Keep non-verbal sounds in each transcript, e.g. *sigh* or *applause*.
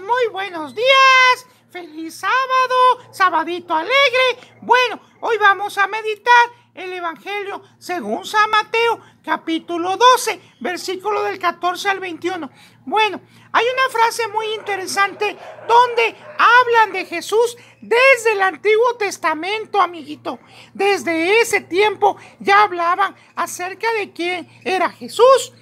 muy buenos días. Feliz sábado, sabadito alegre. Bueno, hoy vamos a meditar el Evangelio según San Mateo, capítulo 12, versículo del 14 al 21. Bueno, hay una frase muy interesante donde hablan de Jesús desde el Antiguo Testamento, amiguito. Desde ese tiempo ya hablaban acerca de quién era Jesús.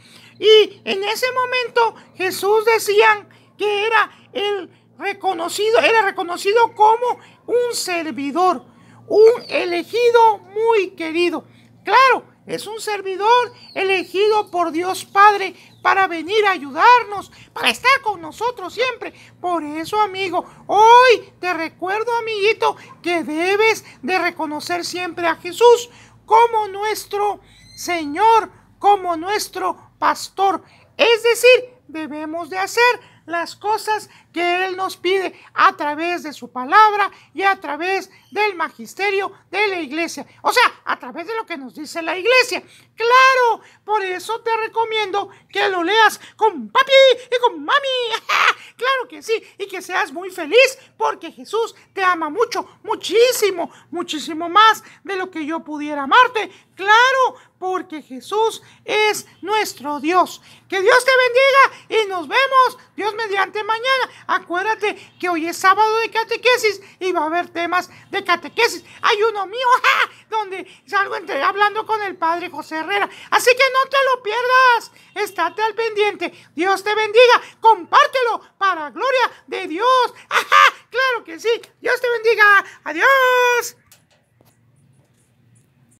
Y en ese momento Jesús decían, que era el reconocido, era reconocido como un servidor, un elegido muy querido. Claro, es un servidor elegido por Dios Padre para venir a ayudarnos, para estar con nosotros siempre. Por eso, amigo, hoy te recuerdo, amiguito, que debes de reconocer siempre a Jesús como nuestro Señor, como nuestro pastor. Es decir, debemos de hacer las cosas que Él nos pide a través de su palabra y a través del magisterio de la iglesia. O sea, a través de lo que nos dice la iglesia. Claro, por eso te recomiendo que lo leas con papi y con mami. *laughs* claro que sí, y que seas muy feliz porque Jesús te ama mucho, muchísimo, muchísimo más de lo que yo pudiera amarte, Claro, porque Jesús es nuestro Dios. Que Dios te bendiga y nos vemos, Dios mediante mañana. Acuérdate que hoy es sábado de catequesis y va a haber temas de catequesis. Hay uno mío, *laughs* donde salgo hablando con el padre José Herrera. Así que no te lo pierdas. Estate al pendiente. Dios te bendiga. Compártelo para gloria de Dios. ¡Ajá! Claro que sí. Dios te bendiga. Adiós.